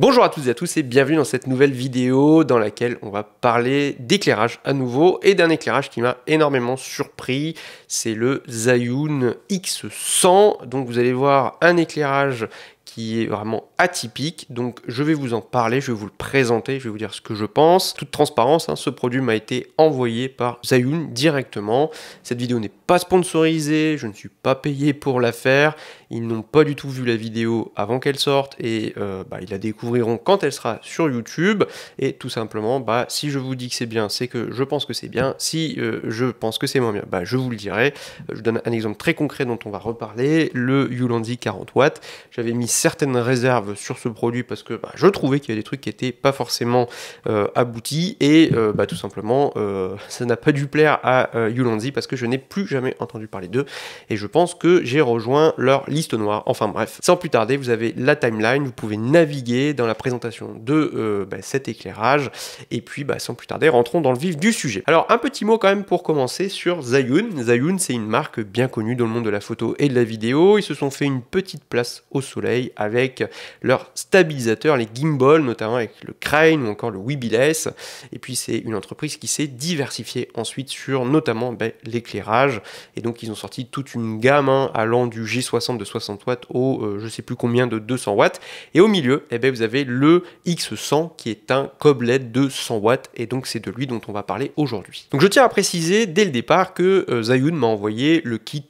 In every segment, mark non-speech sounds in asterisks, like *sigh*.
Bonjour à toutes et à tous et bienvenue dans cette nouvelle vidéo dans laquelle on va parler d'éclairage à nouveau et d'un éclairage qui m'a énormément surpris, c'est le Zayun X100. Donc vous allez voir un éclairage qui est vraiment atypique. Donc je vais vous en parler, je vais vous le présenter, je vais vous dire ce que je pense. Toute transparence, hein, ce produit m'a été envoyé par Zayun directement. Cette vidéo n'est pas sponsorisée, je ne suis pas payé pour la faire. Ils n'ont pas du tout vu la vidéo avant qu'elle sorte et euh, bah, ils la découvriront quand elle sera sur YouTube. Et tout simplement, bah, si je vous dis que c'est bien, c'est que je pense que c'est bien. Si euh, je pense que c'est moins bien, bah, je vous le dirai. Euh, je donne un exemple très concret dont on va reparler, le Yulandi 40 watts. J'avais mis certaines réserves sur ce produit parce que bah, je trouvais qu'il y avait des trucs qui n'étaient pas forcément euh, aboutis et euh, bah, tout simplement euh, *laughs* ça n'a pas dû plaire à Yulanzi parce que je n'ai plus jamais entendu parler d'eux et je pense que j'ai rejoint leur liste noire. Enfin bref, sans plus tarder, vous avez la timeline, vous pouvez naviguer dans la présentation de bah, cet éclairage et puis sans plus tarder, rentrons dans le vif du sujet. Alors un petit mot quand même pour commencer sur Zayun. Zayun c'est une marque bien connue dans le monde de la photo et de la vidéo. Ils se sont fait une petite place au soleil avec leurs stabilisateurs, les gimbal, notamment avec le Crane ou encore le Weebiless. Et puis c'est une entreprise qui s'est diversifiée ensuite sur notamment ben, l'éclairage. Et donc ils ont sorti toute une gamme hein, allant du G60 de 60 watts au je euh, je sais plus combien de 200 watts. Et au milieu, eh ben, vous avez le X100 qui est un cob de 100 watts. Et donc c'est de lui dont on va parler aujourd'hui. Donc je tiens à préciser dès le départ que euh, Zayun m'a envoyé le kit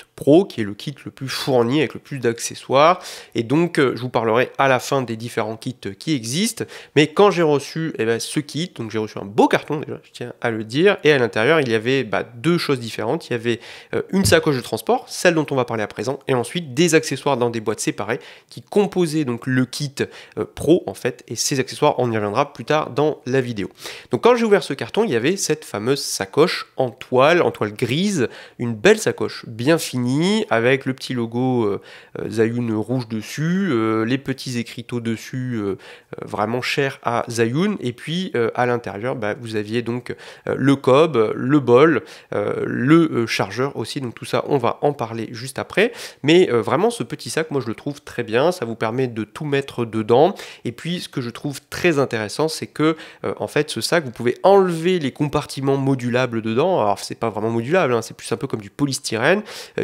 qui est le kit le plus fourni avec le plus d'accessoires. Et donc, euh, je vous parlerai à la fin des différents kits euh, qui existent. Mais quand j'ai reçu eh ben, ce kit, donc j'ai reçu un beau carton déjà, je tiens à le dire. Et à l'intérieur, il y avait bah, deux choses différentes. Il y avait euh, une sacoche de transport, celle dont on va parler à présent, et ensuite des accessoires dans des boîtes séparées qui composaient donc le kit Pro en fait. Et ces accessoires, on y reviendra plus tard dans la vidéo. Donc quand j'ai ouvert ce carton, il y avait cette fameuse sacoche en toile, en toile grise, une belle sacoche bien finie avec le petit logo euh, euh, Zayun rouge dessus, euh, les petits écriteaux dessus vraiment cher à Zayun. Et puis à l'intérieur, bah, vous aviez donc le cob, le bol, le chargeur aussi. Donc tout ça, on va en parler juste après. Mais vraiment, ce petit sac, moi je le trouve très bien. Ça vous permet de tout mettre dedans. Et puis ce que je trouve très intéressant, c'est que en fait, ce sac, vous pouvez enlever les compartiments modulables dedans. Alors c'est pas vraiment modulable, hein, c'est plus un peu comme du polystyrène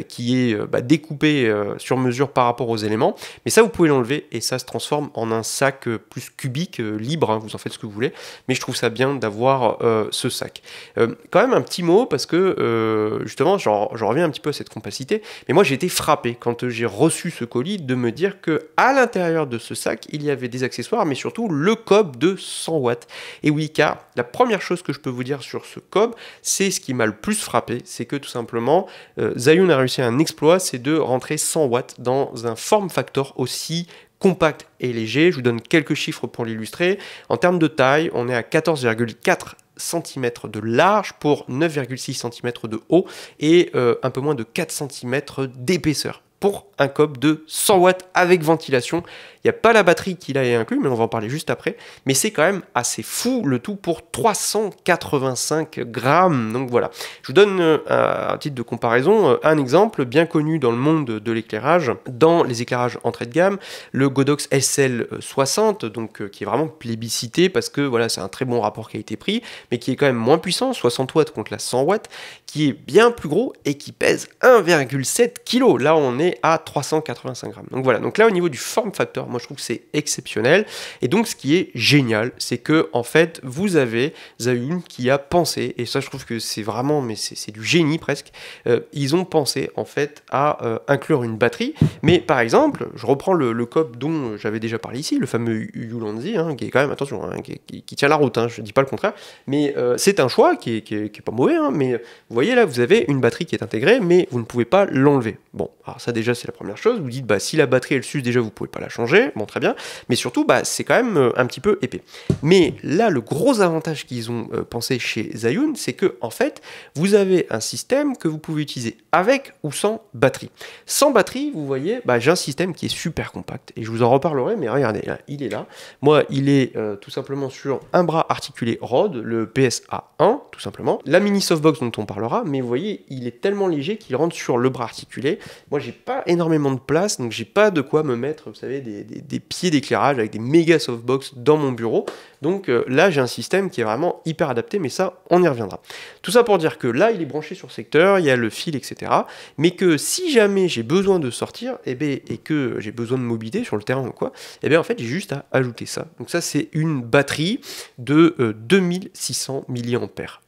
qui est euh, bah, découpé euh, sur mesure par rapport aux éléments. Mais ça, vous pouvez l'enlever et ça se transforme en un sac euh, plus cubique, libre, hein, vous en faites ce que vous voulez. Mais je trouve ça bien d'avoir ce sac. quand même un petit mot parce que justement, j'en reviens un petit peu à cette compacité. Mais moi, j'ai été frappé quand j'ai reçu ce colis de me dire que à l'intérieur de ce sac, il y avait des accessoires, mais surtout le cob de 100 watts. Et oui, car la première chose que je peux vous dire sur ce cob, c'est ce qui m'a le plus frappé, c'est que tout simplement, Zayun a réussi à un exploit, c'est de rentrer 100 watts dans un form factor aussi compact et léger. Je vous donne quelques chiffres pour l'illustrer. En termes de taille, on est à 14,4 cm de large pour 9,6 cm de haut et euh, un peu moins de 4 cm d'épaisseur pour un COP de 100 watts avec ventilation. Il n'y a pas la batterie qui l'a inclus, mais on va en parler juste après. Mais c'est quand même assez fou le tout pour 385 grammes. Donc voilà. Je vous donne un euh, titre de comparaison euh, un exemple bien connu dans le monde de l'éclairage, dans les éclairages entrée de gamme, le Godox SL60, donc euh, qui est vraiment plébiscité parce que voilà, c'est un très bon rapport qualité-prix, mais qui est quand même moins puissant, 60 watts contre la 100 watts, qui est bien plus gros et qui pèse 1,7 kg. Là, on est à 385 grammes. Donc voilà, donc là au niveau du form factor, moi je trouve que c'est exceptionnel. Et donc ce qui est génial, c'est que en fait vous avez Zahun qui a pensé, et ça je trouve que c'est vraiment, mais c'est du génie presque, euh, ils ont pensé en fait à euh, inclure une batterie. Mais par exemple, je reprends le, COP dont j'avais déjà parlé ici, le fameux Yulanzi, hein, qui est quand même, attention, hein, qui, tient la route, hein, je ne dis pas le contraire, mais euh, c'est un choix qui n'est pas mauvais, mais vous voyez là, vous avez une batterie qui est intégrée, mais vous ne pouvez pas l'enlever. Bon, alors ça déjà c'est la première chose, vous dites bah si la batterie elle s'use déjà vous pouvez pas la changer, bon très bien, mais surtout bah c'est quand même euh, un petit peu épais. Mais là le gros avantage qu'ils ont euh, pensé chez Zayun, c'est que en fait vous avez un système que vous pouvez utiliser avec ou sans batterie. Sans batterie, vous voyez, bah, j'ai un système qui est super compact et je vous en reparlerai, mais regardez là, il est là. Moi il est euh, tout simplement sur un bras articulé Rode, le PSA1 tout simplement. La mini softbox dont on parlera, mais vous voyez il est tellement léger qu'il rentre sur le bras articulé. Moi j'ai pas énormément de place, donc j'ai pas de quoi me mettre, vous savez, des, pieds d'éclairage avec des méga softbox dans mon bureau. Donc euh, là, j'ai un système qui est vraiment hyper adapté, mais ça, on y reviendra. Tout ça pour dire que là, il est branché sur secteur, il y a le fil, etc. Mais que si jamais j'ai besoin de sortir, et eh ben, et que j'ai besoin de mobilité sur le terrain ou quoi, et eh bien, en fait, j'ai juste à ajouter ça. Donc ça, c'est une batterie de 2600 euh, mAh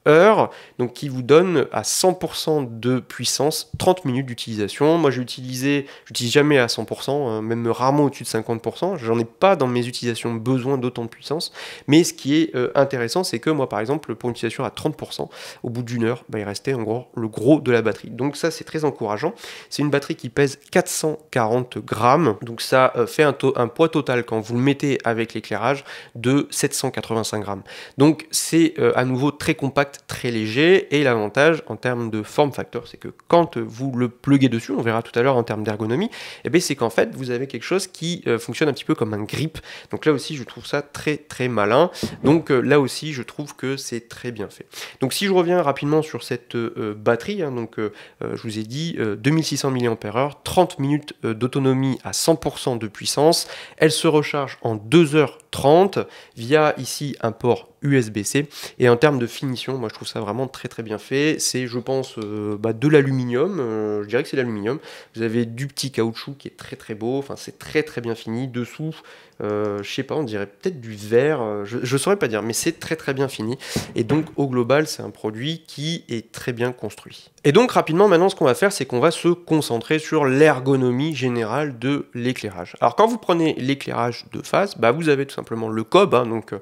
heure, donc qui vous donne à 100% de puissance 30 minutes d'utilisation. Moi, j'ai utilisé, j'utilise jamais à 100%, hein, même rarement au-dessus de 50%. J'en ai pas dans mes utilisations besoin d'autant de puissance. Mais ce qui est euh, intéressant, c'est que moi, par exemple, pour une utilisation à 30%, au bout d'une heure, bah, il restait en gros le gros de la batterie. Donc ça, c'est très encourageant. C'est une batterie qui pèse 440 grammes. Donc ça euh, fait un, poids total quand vous le mettez avec l'éclairage de 785 grammes. Donc c'est euh, à nouveau très compact très léger et l'avantage en termes de form factor, c'est que quand vous le pluguez dessus, on verra tout à l'heure en termes d'ergonomie, et eh bien c'est qu'en fait vous avez quelque chose qui euh, fonctionne un petit peu comme un grip. Donc là aussi je trouve ça très très malin. Donc euh, là aussi je trouve que c'est très bien fait. Donc si je reviens rapidement sur cette euh, batterie, hein, donc je vous ai dit 2600 mAh, 30 minutes d'autonomie à 100% de puissance, elle se recharge en 2h30 via ici un port USB-C et en termes de finition, moi je trouve ça vraiment très très bien fait. C'est, je pense, euh, bah, de l'aluminium. Euh, je dirais que c'est l'aluminium. Vous avez du petit caoutchouc qui est très très beau. Enfin, c'est très très bien fini. Dessous, euh, je sais pas, on dirait peut-être du verre. Je, saurais pas dire, mais c'est très très bien fini. Et donc, au global, c'est un produit qui est très bien construit. Et donc, rapidement, maintenant, ce qu'on va faire, c'est qu'on va se concentrer sur l'ergonomie générale de l'éclairage. Alors, quand vous prenez l'éclairage de face, bah, vous avez tout simplement le COB, hein, donc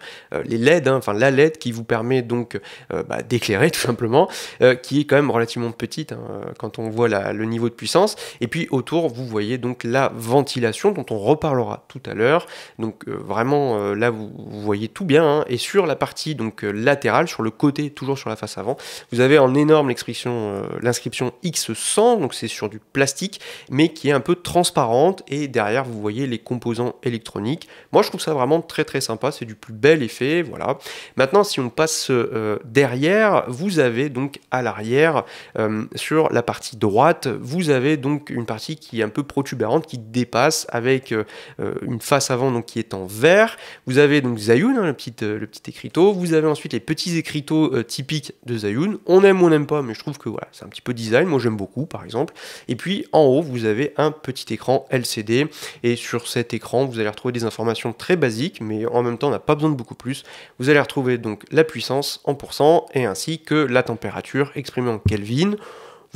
les LED, hein, enfin la LED qui vous permet donc bah, d'éclairer tout simplement, euh, qui est quand même relativement petite hein, quand on voit le niveau de puissance. Et puis autour, vous voyez donc la ventilation dont on reparlera tout à l'heure. Donc euh, vraiment euh, là, vous, voyez tout bien. Hein. Et sur la partie donc latérale, sur le côté, toujours sur la face avant, vous avez en énorme l'inscription X100, donc c'est sur du plastique, mais qui est un peu transparente. Et derrière, vous voyez les composants électroniques. Moi, je trouve ça vraiment très très sympa. C'est du plus bel effet. Voilà. Maintenant, si on passe derrière vous avez donc à l'arrière, euh, sur la partie droite, vous avez donc une partie qui est un peu protubérante, qui dépasse avec euh, euh, une face avant donc, qui est en vert. Vous avez donc Zayun, hein, le, petit, le petit écriteau. Vous avez ensuite les petits écriteaux typiques de Zayun. On aime ou on n'aime pas, mais je trouve que voilà, c'est un petit peu design. Moi, j'aime beaucoup, par exemple. Et puis, en haut, vous avez un petit écran LCD. Et sur cet écran, vous allez retrouver des informations très basiques, mais en même temps, on n'a pas besoin de beaucoup plus. Vous allez retrouver donc la puissance en pourcent et ainsi que la température exprimée en Kelvin.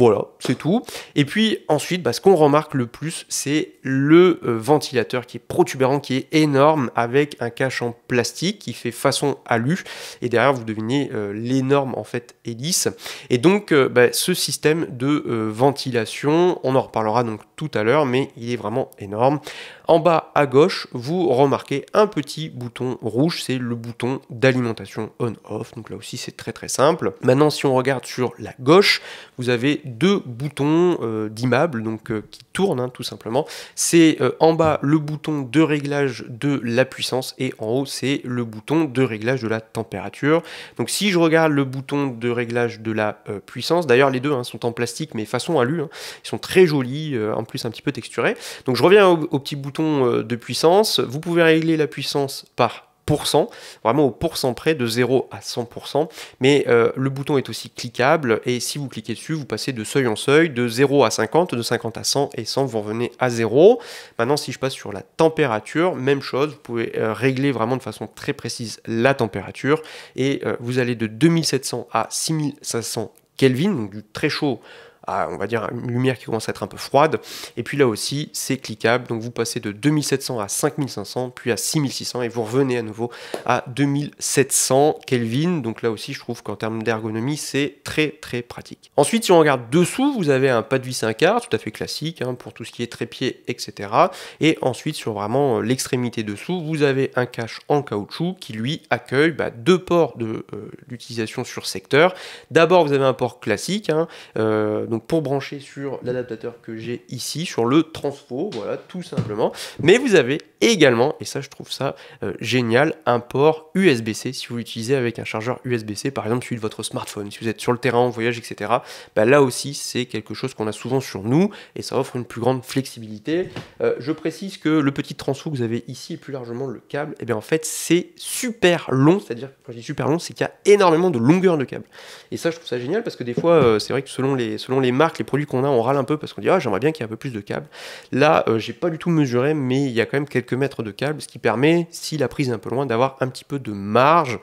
Voilà, c'est tout. Et puis ensuite, bah, ce qu'on remarque le plus, c'est le euh, ventilateur qui est protubérant, qui est énorme, avec un cache en plastique qui fait façon alu. Et derrière, vous devinez euh, l'énorme en fait hélice. Et donc, euh, bah, ce système de ventilation, on en reparlera donc tout à l'heure, mais il est vraiment énorme. En bas à gauche, vous remarquez un petit bouton rouge, c'est le bouton d'alimentation on/off. Donc là aussi, c'est très très simple. Maintenant, si on regarde sur la gauche, vous avez deux boutons euh, donc euh, qui tournent hein, tout simplement. C'est euh, en bas le bouton de réglage de la puissance et en haut c'est le bouton de réglage de la température. Donc si je regarde le bouton de réglage de la euh, puissance, d'ailleurs les deux hein, sont en plastique mais façon alu, hein, ils sont très jolis, en plus un petit peu texturés. Donc je reviens au petit bouton de puissance, vous pouvez régler la puissance par vraiment au pourcent près de 0 à 100%, mais euh, le bouton est aussi cliquable et si vous cliquez dessus, vous passez de seuil en seuil, de 0 à 50, de 50 à 100 et 100, vous revenez à 0. Maintenant, si je passe sur la température, même chose, vous pouvez euh, régler vraiment de façon très précise la température et euh, vous allez de 2700 à 6500 Kelvin, donc du très chaud on va dire, une lumière qui commence à être un peu froide. Et puis là aussi, c'est cliquable. Donc vous passez de 2700 à 5500, puis à 6600, et vous revenez à nouveau à 2700 Kelvin. Donc là aussi, je trouve qu'en termes d'ergonomie, c'est très très pratique. Ensuite, si on regarde dessous, vous avez un pas de vis 1 quart, tout à fait classique, hein, pour tout ce qui est trépied, etc. Et ensuite, sur vraiment euh, l'extrémité dessous, vous avez un cache en caoutchouc qui lui accueille bah, deux ports de, euh, l'utilisation sur secteur. D'abord, vous avez un port classique, hein, euh, donc pour brancher sur l'adaptateur que j'ai ici, sur le transfo, voilà, tout simplement. Mais vous avez également, et ça je trouve ça euh, génial, un port USB-C. Si vous l'utilisez avec un chargeur USB-C, par exemple celui de votre smartphone, si vous êtes sur le terrain, en voyage, etc., bah là aussi c'est quelque chose qu'on a souvent sur nous et ça offre une plus grande flexibilité. Euh, je précise que le petit transeau que vous avez ici et plus largement le câble, et eh bien en fait c'est super long, c'est-à-dire quand je dis super long, c'est qu'il y a énormément de longueur de câble. Et ça je trouve ça génial parce que des fois euh, c'est vrai que selon les, selon les marques, les produits qu'on a, on râle un peu parce qu'on dit ah j'aimerais bien qu'il y ait un peu plus de câble Là j'ai pas du tout mesuré mais il y a quand même quelques mètres de câble, ce qui permet, si la prise est un peu loin, d'avoir un petit peu de marge.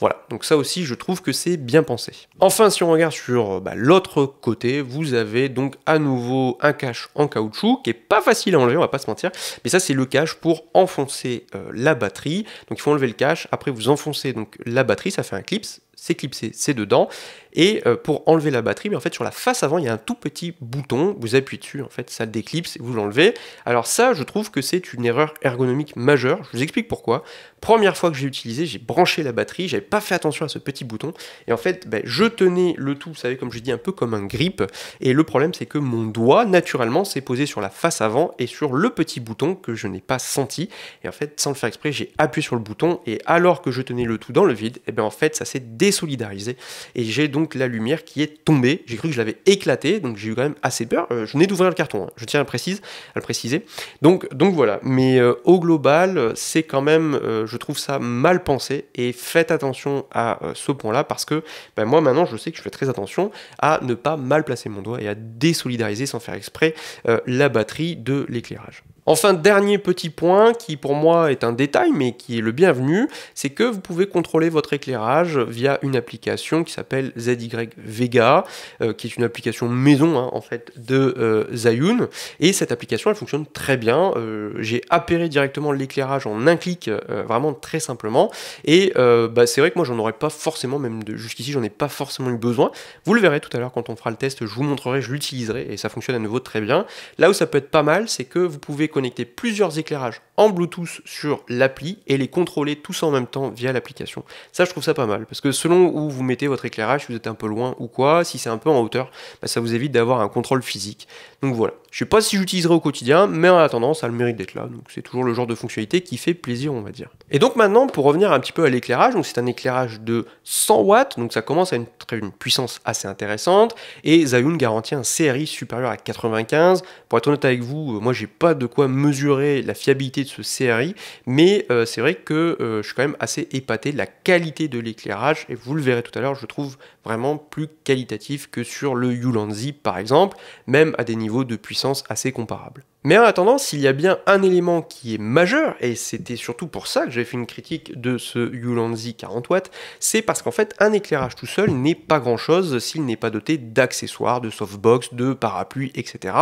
Voilà, donc ça aussi je trouve que c'est bien pensé. Enfin si on regarde sur bah, l'autre côté, vous avez donc à nouveau un cache en caoutchouc qui est pas facile à enlever, on va pas se mentir, mais ça c'est le cache pour enfoncer euh, la batterie. Donc il faut enlever le cache, après vous enfoncez donc la batterie, ça fait un clips, c'est clipsé, c'est dedans. Et euh, pour enlever la batterie, mais en fait sur la face avant, il y a un tout petit bouton, vous appuyez dessus, en fait ça déclipse vous l'enlevez. Alors ça, je trouve que c'est une erreur ergonomique majeure, je vous explique pourquoi. Première fois que j'ai utilisé, j'ai branché la batterie, j'avais pas fait attention à ce petit bouton, et en fait ben, je tenais le tout, vous savez, comme je dis, un peu comme un grip, et le problème c'est que mon doigt, naturellement, s'est posé sur la face avant et sur le petit bouton que je n'ai pas senti, et en fait sans le faire exprès, j'ai appuyé sur le bouton, et alors que je tenais le tout dans le vide, et eh bien en fait ça s'est et j'ai donc la lumière qui est tombée. J'ai cru que je l'avais éclaté donc j'ai eu quand même assez peur. Euh, je venais d'ouvrir le carton, hein. je tiens à le, préciser, à le préciser. Donc, donc voilà. Mais euh, au global, c'est quand même, euh, je trouve ça mal pensé. Et faites attention à ce point-là parce que ben, moi maintenant, je sais que je fais très attention à ne pas mal placer mon doigt et à désolidariser sans faire exprès la batterie de l'éclairage. Enfin, dernier petit point qui pour moi est un détail mais qui est le bienvenu, c'est que vous pouvez contrôler votre éclairage via une application qui s'appelle ZY Vega, euh, qui est une application maison hein, en fait de euh, Zayun. Et cette application elle fonctionne très bien. Euh, j'ai appairé directement l'éclairage en un clic, vraiment très simplement. Et bah, c'est vrai que moi j'en aurais pas forcément, même jusqu'ici j'en ai pas forcément eu besoin. Vous le verrez tout à l'heure quand on fera le test, je vous montrerai, je l'utiliserai et ça fonctionne à nouveau très bien. Là où ça peut être pas mal, c'est que vous pouvez connecter plusieurs éclairages en Bluetooth sur l'appli et les contrôler tous en même temps via l'application. Ça, je trouve ça pas mal parce que selon où vous mettez votre éclairage, si vous êtes un peu loin ou quoi, si c'est un peu en hauteur, bah, ça vous évite d'avoir un contrôle physique. Donc voilà. Je sais pas si j'utiliserai au quotidien, mais en attendant, ça a le mérite d'être là. Donc c'est toujours le genre de fonctionnalité qui fait plaisir, on va dire. Et donc maintenant, pour revenir un petit peu à l'éclairage, donc c'est un éclairage de 100 watts, donc ça commence à une, une puissance assez intéressante et Zayun garantit un CRI supérieur à 95. Pour être honnête avec vous, euh, moi j'ai pas de quoi mesurer la fiabilité de ce CRI, mais euh, c'est vrai que euh, je suis quand même assez épaté de la qualité de l'éclairage, et vous le verrez tout à l'heure, je trouve vraiment plus qualitatif que sur le Yulanzi par exemple, même à des niveaux de puissance assez comparables. Mais en attendant, s'il y a bien un élément qui est majeur, et c'était surtout pour ça que j'avais fait une critique de ce Yulanzi 40 w c'est parce qu'en fait, un éclairage tout seul n'est pas grand chose s'il n'est pas doté d'accessoires, de softbox, de parapluies, etc.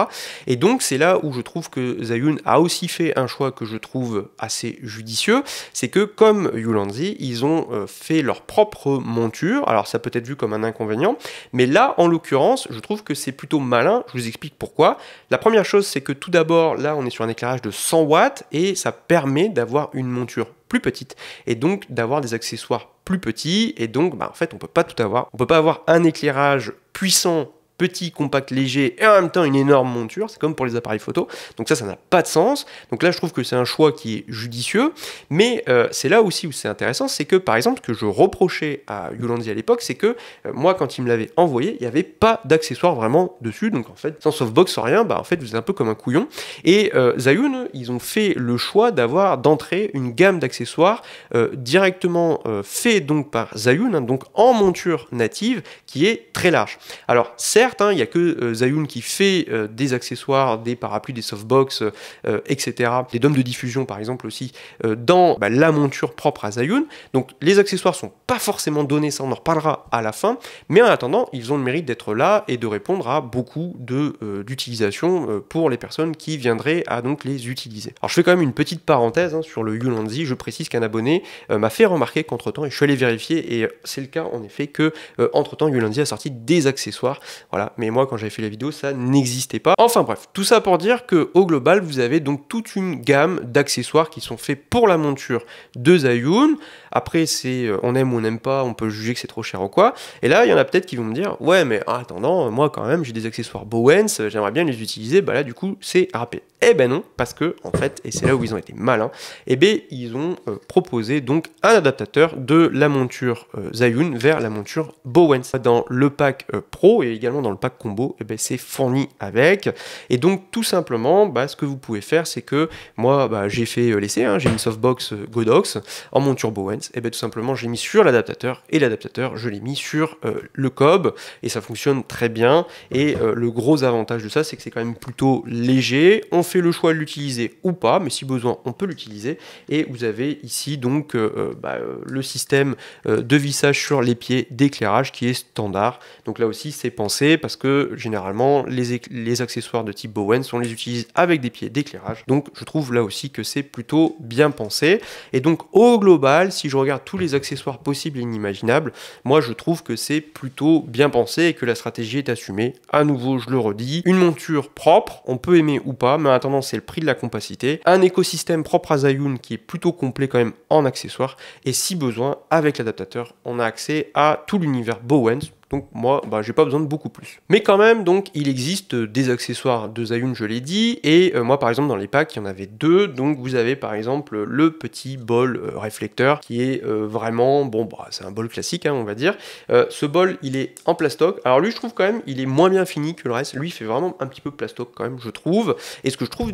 Et donc, c'est là où je trouve que Zayun a aussi fait un choix que je trouve assez judicieux, c'est que comme Yulanzi, ils ont euh, fait leur propre monture. Alors, ça peut être vu comme un inconvénient, mais là, en l'occurrence, je trouve que c'est plutôt malin. Je vous explique pourquoi. La première chose, c'est que tout d'abord, là, on est sur un éclairage de 100 watts et ça permet d'avoir une monture plus petite et donc d'avoir des accessoires plus petits et donc, bah, en fait, on peut pas tout avoir. On peut pas avoir un éclairage puissant petit, compact, léger et en même temps une énorme monture. C'est comme pour les appareils photo. Donc ça, ça n'a pas de sens. Donc là, je trouve que c'est un choix qui est judicieux. Mais euh, c'est là aussi où c'est intéressant, c'est que par exemple, ce que je reprochais à Yolandi à l'époque, c'est que euh, moi, quand il me l'avait envoyé, il n'y avait pas d'accessoires vraiment dessus. Donc en fait, sans softbox, sans rien, bah en fait, vous êtes un peu comme un couillon. Et euh, Zayun, ils ont fait le choix d'avoir d'entrée une gamme d'accessoires directement fait donc par Zayun, hein, donc en monture native, qui est très large. Alors certes, Hein, il n'y a que euh, Zayun qui fait euh, des accessoires, des parapluies, des softbox, euh, etc. Des dômes de diffusion, par exemple, aussi, dans bah, la monture propre à Zayun. Donc les accessoires sont pas forcément donnés, ça on en reparlera à la fin. Mais en attendant, ils ont le mérite d'être là et de répondre à beaucoup d'utilisations pour les personnes qui viendraient à donc les utiliser. Alors je fais quand même une petite parenthèse hein, sur le Yulanzi. Je précise qu'un abonné m'a fait remarquer qu'entre-temps, et je suis allé vérifier, et c'est le cas en effet, que entre-temps, Yulanzi a sorti des accessoires voilà, mais moi quand j'avais fait la vidéo, ça n'existait pas. Enfin bref, tout ça pour dire que au global, vous avez donc toute une gamme d'accessoires qui sont faits pour la monture de Zayun. Après, c'est euh, on aime ou on n'aime pas, on peut juger que c'est trop cher ou quoi. Et là, il y en a peut-être qui vont me dire "Ouais, mais en attendant, moi quand même, j'ai des accessoires Bowens, j'aimerais bien les utiliser." Bah là du coup, c'est râpé. Eh ben non, parce que en fait, et c'est là où ils ont été malins, eh ben ils ont euh, proposé donc un adaptateur de la monture euh, Zayun vers la monture Bowens dans le pack euh, Pro et également dans le pack combo, et eh ben, c'est fourni avec. Et donc tout simplement, bah, ce que vous pouvez faire, c'est que moi, bah, j'ai fait euh, l'essai, hein, j'ai une softbox euh, Godox en mon Turbo et eh ben, tout simplement j'ai mis sur l'adaptateur, et l'adaptateur, je l'ai mis sur euh, le COB, et ça fonctionne très bien. Et le gros avantage de ça, c'est que c'est quand même plutôt léger. On fait le choix de l'utiliser ou pas, mais si besoin, on peut l'utiliser. Et vous avez ici donc bah, le système de vissage sur les pieds d'éclairage qui est standard. Donc là aussi, c'est pensé parce que généralement les, accessoires de type Bowens on les utilise avec des pieds d'éclairage. Donc je trouve là aussi que c'est plutôt bien pensé. Et donc au global, si je regarde tous les accessoires possibles et inimaginables, moi je trouve que c'est plutôt bien pensé et que la stratégie est assumée. À nouveau, je le redis, une monture propre, on peut aimer ou pas, mais en attendant c'est le prix de la compacité. Un écosystème propre à Zayun qui est plutôt complet quand même en accessoires. Et si besoin, avec l'adaptateur, on a accès à tout l'univers Bowens donc moi, bah, j'ai pas besoin de beaucoup plus. Mais quand même, donc il existe des accessoires de Zayun, je l'ai dit, et euh, moi par exemple dans les packs, il y en avait deux. Donc vous avez par exemple le petit bol euh, réflecteur qui est euh, vraiment, bon bah c'est un bol classique hein, on va dire. ce bol il est en plastoc. Alors lui je trouve quand même il est moins bien fini que le reste. Lui il fait vraiment un petit peu plastoc quand même je trouve. Et ce que je trouve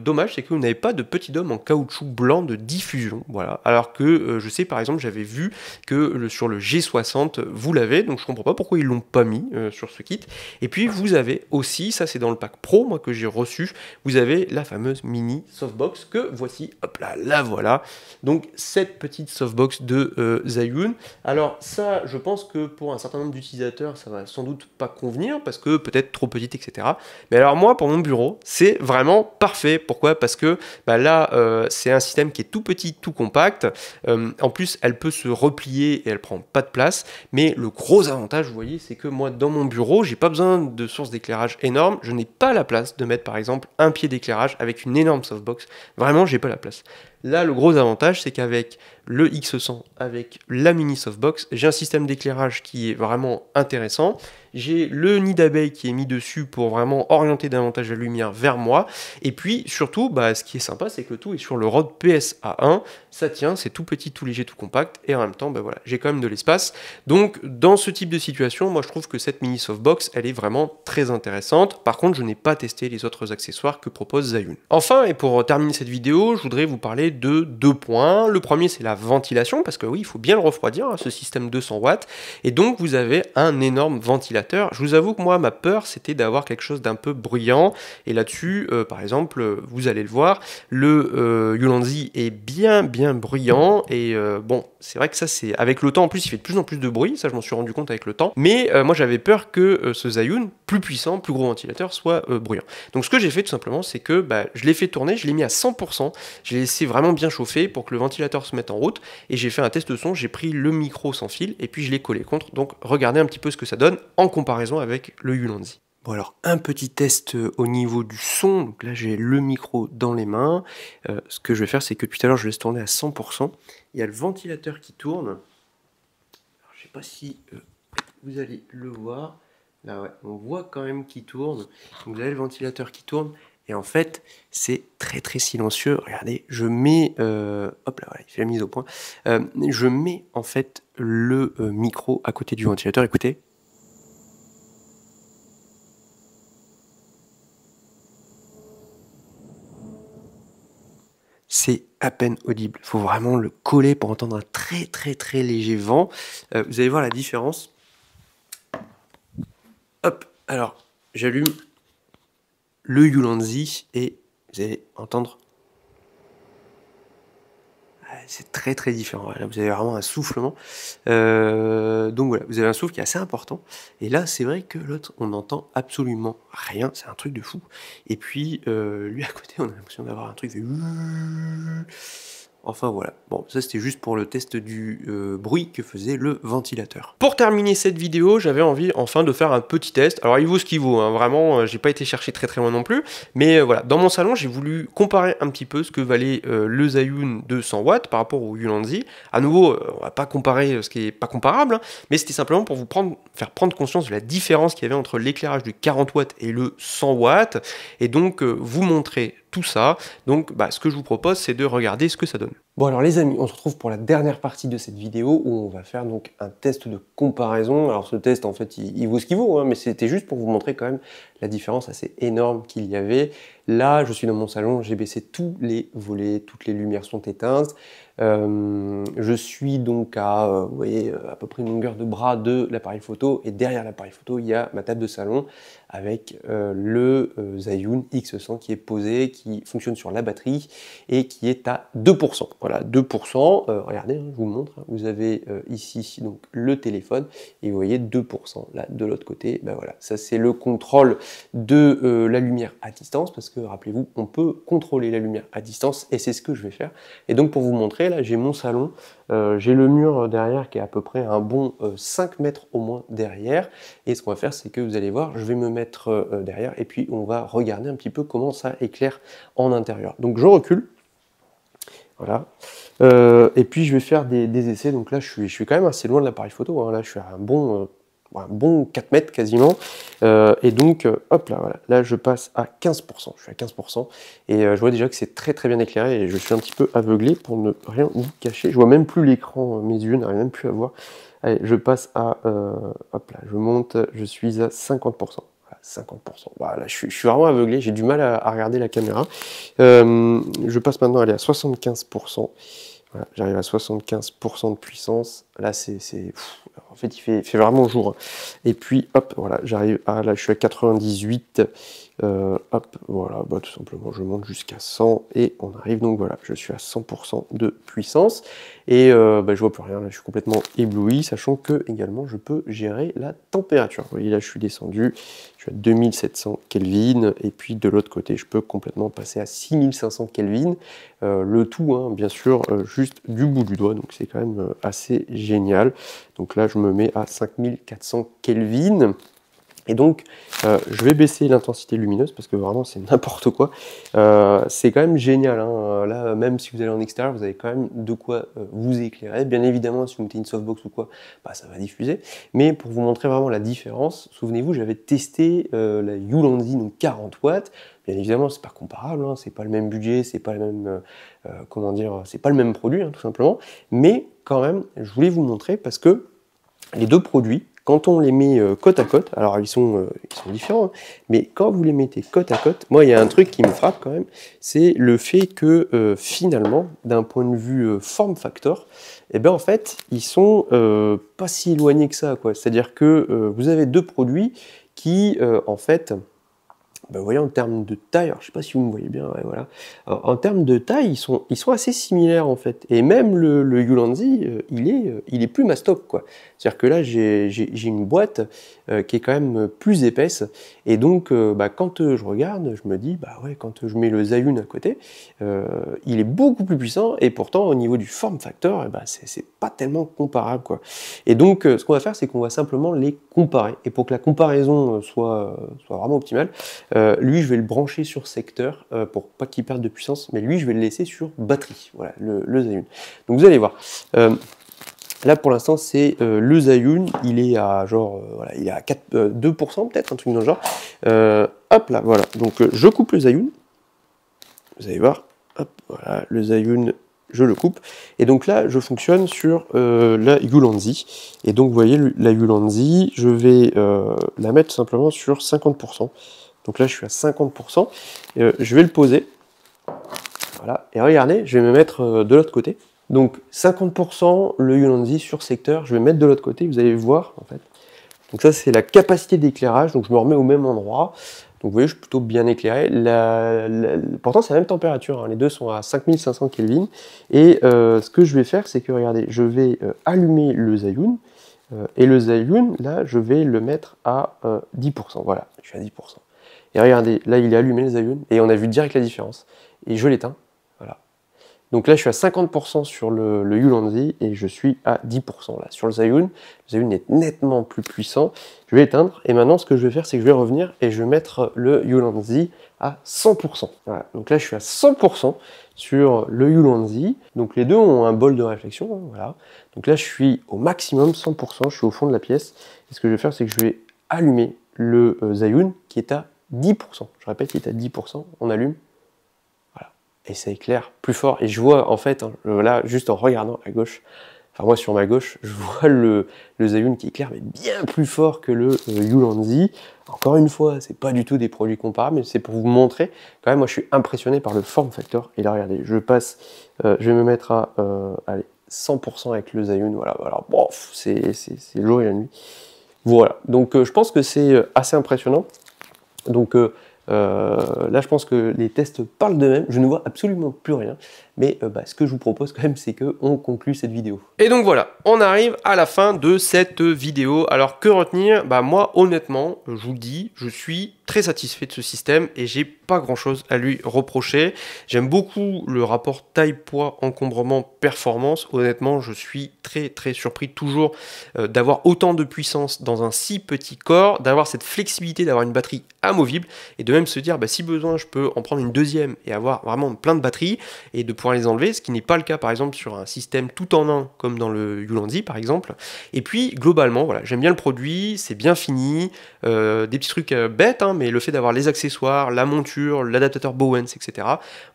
dommage c'est que vous n'avez pas de petit dôme en caoutchouc blanc de diffusion. Voilà. Alors que je sais par exemple j'avais vu que sur le G60 vous l'avez donc je comprends pas pourquoi ils l'ont pas mis euh, sur ce kit. Et puis vous avez aussi, ça c'est dans le pack pro moi que j'ai reçu, vous avez la fameuse mini softbox que voici, hop là, la voilà. Donc cette petite softbox de euh, Alors ça, je pense que pour un certain nombre d'utilisateurs, ça va sans doute pas convenir parce que peut-être trop petite, etc. Mais alors moi, pour mon bureau, c'est vraiment parfait. Pourquoi Parce que bah là, euh, c'est un système qui est tout petit, tout compact. Euh, en plus, elle peut se replier et elle prend pas de place. Mais le gros avantage vous voyez, c'est que moi, dans mon bureau, j'ai pas besoin de source d'éclairage énorme, Je n'ai pas la place de mettre, par exemple, un pied d'éclairage avec une énorme softbox. Vraiment, j'ai pas la place. Là, le gros avantage, c'est qu'avec le X100 avec la mini softbox. J'ai un système d'éclairage qui est vraiment intéressant. J'ai le nid d'abeille qui est mis dessus pour vraiment orienter davantage la lumière vers moi. Et puis surtout, bah, ce qui est sympa, c'est que tout est sur le Rode PSA1. Ça tient, c'est tout petit, tout léger, tout compact. Et en même temps, bah, voilà, j'ai quand même de l'espace. Donc dans ce type de situation, moi je trouve que cette mini softbox, elle est vraiment très intéressante. Par contre, je n'ai pas testé les autres accessoires que propose Zayun. Enfin, et pour terminer cette vidéo, je voudrais vous parler de deux points. Le premier, c'est la ventilation, parce que oui, il faut bien le refroidir, hein, ce système 200 watts, et donc vous avez un énorme ventilateur. Je vous avoue que moi, ma peur, c'était d'avoir quelque chose d'un peu bruyant, et là-dessus, euh, par exemple, vous allez le voir, le Yulanzi euh, est bien, bien bruyant, et euh, bon, c'est vrai que ça, c'est avec le temps, en plus, il fait de plus en plus de bruit, ça, je m'en suis rendu compte avec le temps, mais moi, j'avais peur que ce Zayun, plus puissant, plus gros ventilateur, soit bruyant. Donc, ce que j'ai fait, tout simplement, c'est que bah, je l'ai fait tourner, je l'ai mis à 100%, je l'ai laissé vraiment bien chauffer pour que le ventilateur se mette en route, et j'ai fait un test de son, j'ai pris le micro sans fil et puis je l'ai collé contre. Donc regardez un petit peu ce que ça donne en comparaison avec le Ulanzi. Bon alors un petit test euh, au niveau du son, donc là j'ai le micro dans les mains, euh, ce que je vais faire c'est que tout à l'heure je laisse tourner à 100%, il y a le ventilateur qui tourne, alors, je sais pas si euh, vous allez le voir, là on voit quand même qu'il tourne, vous avez le ventilateur qui tourne, et en fait, c'est très très silencieux. Regardez, je mets, euh, hop là, voilà, la mise au point. Euh, je mets en fait le euh, micro à côté du ventilateur. Écoutez. C'est à peine audible. Il faut vraiment le coller pour entendre un très très très léger vent. vous allez voir la différence. Hop, alors j'allume le Yulanzi et vous allez entendre. C'est très très différent. Là, vous avez vraiment un soufflement. Euh, donc voilà, vous avez un souffle qui est assez important. Et là, c'est vrai que l'autre, on n'entend absolument rien. C'est un truc de fou. Et puis, euh, lui à côté, on a l'impression d'avoir un truc de. Enfin voilà, bon ça c'était juste pour le test du euh, bruit que faisait le ventilateur. Pour terminer cette vidéo, j'avais envie enfin de faire un petit test. Alors il vaut ce qu'il vaut, hein. vraiment euh, j'ai pas été chercher très très loin non plus. Mais euh, voilà, dans mon salon j'ai voulu comparer un petit peu ce que valait le le Zayun 200 watts par rapport au Yulanzi. À nouveau, on va pas comparer ce qui est pas comparable, hein. mais c'était simplement pour vous faire prendre conscience de la différence qu'il y avait entre l'éclairage du 40 watts et le 100 watts. Et donc vous montrer tout ça. Donc bah, ce que je vous propose, c'est de regarder ce que ça donne. Bon alors les amis, on se retrouve pour la dernière partie de cette vidéo où on va faire donc un test de comparaison. Alors ce test en fait il, vaut ce qu'il vaut, hein, mais c'était juste pour vous montrer quand même la différence assez énorme qu'il y avait. Là je suis dans mon salon, j'ai baissé tous les volets, toutes les lumières sont éteintes. Euh, je suis donc à, euh, vous voyez, euh, à peu près une longueur de bras de l'appareil photo et derrière l'appareil photo, il y a ma table de salon avec le Zhiyun X100 qui est posé, qui fonctionne sur la batterie et qui est à 2%. Voilà, 2%. regardez, hein, je vous montre. Hein. vous avez ici donc le téléphone et vous voyez 2% là de l'autre côté. Ben voilà, ça c'est le contrôle de la lumière à distance parce que rappelez-vous, on peut contrôler la lumière à distance et c'est ce que je vais faire. Et donc pour vous montrer j'ai mon salon, euh, j'ai le mur euh, derrière qui est à peu près un bon 5 euh, mètres au moins derrière. Et ce qu'on va faire, c'est que vous allez voir, je vais me mettre derrière et puis on va regarder un petit peu comment ça éclaire en intérieur. Donc je recule. Voilà. et puis je vais faire des, essais. Donc là, je suis, je suis quand même assez loin de l'appareil photo. Hein. Là, je suis à un bon bon 4 mètres quasiment. Euh, et donc, euh, hop là, voilà. là je passe à 15%. Je suis à 15% et euh, je vois déjà que c'est très très bien éclairé et je suis un petit peu aveuglé pour ne rien vous cacher. Je vois même plus l'écran, mes yeux n'arrivent même plus à voir. Allez, je passe à, hop là, je monte, je suis à 50%. 50%. Voilà, je, suis, vraiment aveuglé, j'ai du mal à, regarder la caméra. je passe maintenant allez, à 75%. J'arrive à 75% de puissance. Là, c'est. En fait, il fait, fait vraiment jour. Et puis, hop, voilà, j'arrive à. Là, je suis à 98. Euh, hop, voilà, bah, tout simplement, je monte jusqu'à 100 et on arrive. Donc voilà, je suis à 100% de puissance et euh, ne bah, je vois plus rien. Là, je suis complètement ébloui, sachant que également je peux gérer la température. Vous voyez, là, je suis descendu, je suis à 2700 Kelvin et puis de l'autre côté, je peux complètement passer à 6500 Kelvin. Euh, le tout, hein, bien sûr, euh, juste du bout du doigt. Donc c'est quand même assez génial. Donc là, je me mets à 5400 Kelvin. Et donc, euh, je vais baisser l'intensité lumineuse parce que vraiment, c'est *laughs* n'importe quoi. Euh, c'est quand même génial. Hein. Là, même si vous allez en extérieur, vous avez quand même de quoi euh, vous éclairer. Bien évidemment, si vous mettez une softbox ou quoi, bah, ça va diffuser. Mais pour vous montrer vraiment la différence, souvenez-vous, j'avais testé la Yulandi, 40 watts. Bien évidemment, c'est pas comparable, hein. c'est pas le même budget, c'est pas le même, comment dire, c'est pas le même produit, hein, tout simplement. Mais quand même, je voulais vous montrer parce que les deux produits quand on les met euh, côte à côte, alors ils sont, euh, ils sont différents, hein, mais quand vous les mettez côte à côte, moi il y a un truc qui me frappe quand même, c'est le fait que euh, finalement, d'un point de vue form factor, et eh ben en fait ils sont pas si éloignés que ça, quoi. C'est-à-dire que vous avez deux produits qui en fait ben, voyez, en termes de taille, je sais pas si vous me voyez bien, voilà. en termes de taille, ils sont, ils sont assez similaires en fait. Et même le, le Yulanzi, il, est, il est plus mastoc quoi. C'est-à-dire que là, j'ai une boîte euh, qui est quand même plus épaisse. Et donc, euh, bah, quand euh, je regarde, je me dis, bah ouais, quand je mets le Zayun à côté, il est beaucoup plus puissant. Et pourtant, au niveau du form factor, eh ben, c'est pas tellement comparable. Quoi. Et donc, ce qu'on va faire, c'est qu'on va simplement les comparer. Et pour que la comparaison soit, vraiment optimale, lui, je vais le brancher sur secteur pour pas qu'il perde de puissance. Mais lui, je vais le laisser sur batterie. Voilà, le, le Zayun. Donc, vous allez voir. Là, pour l'instant, c'est euh, le Zayun. Il est à genre, euh, voilà, il est à 4, 2% euh, peut-être, un truc dans le genre. hop là, voilà. Donc, je coupe le Zayun. Vous allez voir. Hop, voilà, le Zayun, je le coupe. Et donc là, je fonctionne sur la Yulanzi. Et donc, vous voyez, la Yulanzi, je vais la mettre simplement sur 50%. Donc là, je suis à 50%. je vais le poser. Voilà. Et regardez, je vais me mettre de l'autre côté. Donc 50% le Yunanzi sur secteur, je vais mettre de l'autre côté, vous allez voir en fait. Donc ça c'est la capacité d'éclairage, donc je me remets au même endroit. Donc vous voyez, je suis plutôt bien éclairé. pourtant c'est la même température, hein. les deux sont à 5500 Kelvin. Et euh, ce que je vais faire, c'est que regardez, je vais euh, allumer le Zayun. Euh, et le Zayun, là, je vais le mettre à 10%. Voilà, je suis à 10%. Et regardez, là il est allumé le Zayun, et on a vu direct la différence. Et je l'éteins, donc là, je suis à 50% sur le, le et je suis à 10% là sur le Zayun. Le Zayun est nettement plus puissant. Je vais éteindre et maintenant, ce que je vais faire, c'est que je vais revenir et je vais mettre le Yulanzi à 100%. Donc là, je suis à 100% sur le Yulanzi. Donc les deux ont un bol de réflexion. Hein, voilà. Donc là, je suis au maximum 100%. Je suis au fond de la pièce. Et ce que je vais faire, c'est que je vais allumer le euh, Zayun qui est à 10%. Je répète, il est à 10%. On allume et ça éclaire plus fort. Et je vois en fait, hein, là, juste en regardant à gauche, enfin moi sur ma gauche, je vois *laughs* le, le Zayun qui éclaire mais bien plus fort que le euh, Yulanzi. Encore une fois, c'est pas du tout des produits comparables, mais c'est pour vous montrer. Quand même, moi je suis impressionné par le form factor. Et là, regardez, je passe, euh, je vais me mettre à euh, allez, 100% avec le Zayun. Voilà, voilà, bon, c'est jour et la nuit. Voilà, donc je pense que c'est assez impressionnant. Donc euh, là, je pense que les tests parlent d'eux-mêmes. Je ne vois absolument plus rien. Mais euh, bah, ce que je vous propose quand même, c'est que on conclue cette vidéo. Et donc voilà, on arrive à la fin de cette vidéo. Alors que retenir Bah moi, honnêtement, je vous le dis, je suis très satisfait de ce système et j'ai pas grand-chose à lui reprocher. J'aime beaucoup le rapport taille-poids encombrement-performance. Honnêtement, je suis très très surpris toujours euh, d'avoir autant de puissance dans un si petit corps, d'avoir cette flexibilité, d'avoir une batterie amovible et de même se dire, bah, si besoin, je peux en prendre une deuxième et avoir vraiment plein de batteries et de pouvoir les enlever, ce qui n'est pas le cas par exemple sur un système tout en un comme dans le Yulandi par exemple. Et puis globalement, voilà, j'aime bien le produit, c'est bien fini, euh, des petits trucs euh, bêtes, hein, mais le fait d'avoir les accessoires, la monture, l'adaptateur Bowens, etc.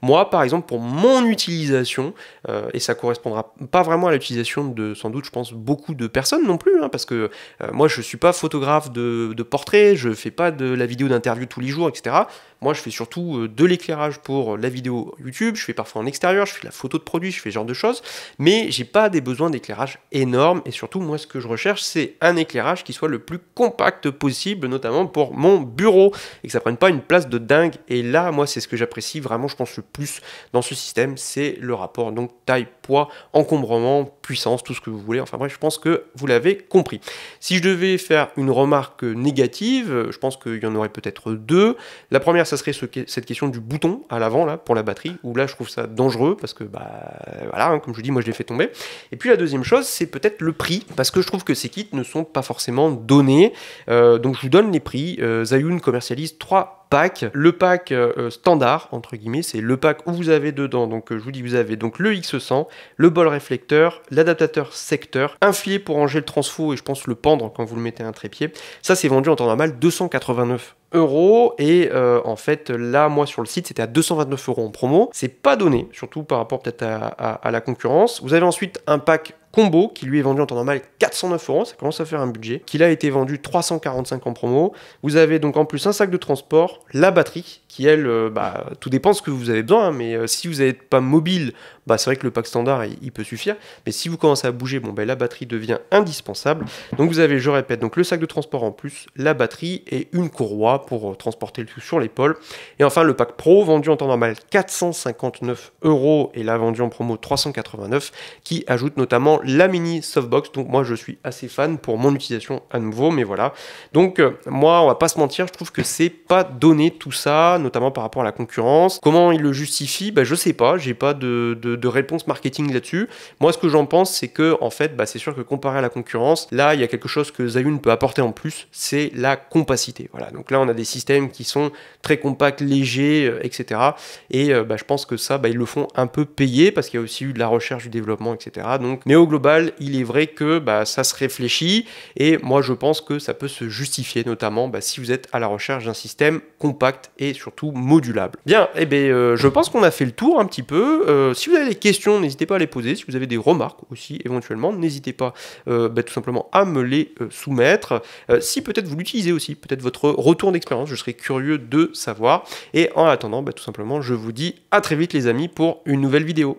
Moi par exemple, pour mon utilisation, euh, et ça correspondra pas vraiment à l'utilisation de sans doute, je pense, beaucoup de personnes non plus, hein, parce que moi je suis pas photographe de, de portrait, je fais pas de la vidéo d'interview tous les jours, etc. Moi, je fais surtout euh, de l'éclairage pour la vidéo YouTube, je fais parfois en extérieur, je fais la photo de produit, je fais ce genre de choses, mais j'ai pas des besoins d'éclairage énormes et surtout, moi, ce que je recherche, c'est un éclairage qui soit le plus compact possible, notamment pour mon bureau et que ça prenne pas une place de dingue. Et là, moi, c'est ce que j'apprécie vraiment, je pense, le plus dans ce système, c'est le rapport donc taille poids, encombrement, puissance, tout ce que vous voulez. Enfin bref, je pense que vous l'avez compris. Si je devais faire une remarque négative, je pense qu'il y en aurait peut-être deux. La première, ça serait cette question du bouton à l'avant, là, pour la batterie, où là, je trouve ça dangereux, parce que, bah, voilà, hein, comme je dis, moi, je l'ai fait tomber. Et puis la deuxième chose, c'est peut-être le prix, parce que je trouve que ces kits ne sont pas forcément donnés. Euh, donc, je vous donne les prix. Euh, Zayun commercialise 3 le pack euh, euh, standard, entre guillemets, c'est le pack où vous avez dedans, donc euh, je vous dis, vous avez donc le X100, le bol réflecteur, l'adaptateur secteur, un filet pour ranger le transfo et je pense le pendre quand vous le mettez à un trépied. Ça, c'est vendu en temps normal 289 euros et en fait là moi sur le site c'était à 229 euros en promo c'est pas donné surtout par rapport peut-être à la concurrence vous avez ensuite un pack combo qui lui est vendu en temps normal 409 euros, ça commence à faire un budget, qu'il a été vendu 345 en promo. Vous avez donc en plus un sac de transport, la batterie qui elle, euh, bah, tout dépend ce que vous avez besoin, hein, mais euh, si vous n'êtes pas mobile, bah, c'est vrai que le pack standard, il, peut suffire, mais si vous commencez à bouger, bon, ben, la batterie devient indispensable. Donc vous avez, je répète, donc le sac de transport en plus, la batterie et une courroie pour euh, transporter le tout sur l'épaule. Et enfin, le pack pro, vendu en temps normal 459 euros, et là vendu en promo 389, qui ajoute notamment la mini softbox, donc moi je suis assez fan pour mon utilisation à nouveau, mais voilà. Donc moi, on va pas se mentir, je trouve que c'est pas donné tout ça, notamment par rapport à la concurrence. Comment il le justifie bah, Je sais pas, j'ai pas de, réponse marketing là-dessus. Moi, ce que j'en pense, c'est que, en fait, bah, c'est sûr que comparé à la concurrence, là, il y a quelque chose que Zayun peut apporter en plus, c'est la compacité. Voilà, donc là, on a des systèmes qui sont très compacts, légers, etc. Euh, et euh, bah, je pense que ça, bah, ils le font un peu payer parce qu'il y a aussi eu de la recherche, du développement, etc. Donc, mais au global, il est vrai que bah, ça se réfléchit et moi, je pense que ça peut se justifier, notamment bah, si vous êtes à la recherche d'un système compact et surtout tout modulable. Bien, eh bien, euh, je pense qu'on a fait le tour un petit peu. Euh, si vous avez des questions, n'hésitez pas à les poser. Si vous avez des remarques aussi, éventuellement, n'hésitez pas euh, ben, tout simplement à me les soumettre. si peut-être vous l'utilisez aussi, peut-être votre retour d'expérience, je serais curieux de savoir. Et en attendant, ben, tout simplement, je vous dis à très vite les amis pour une nouvelle vidéo.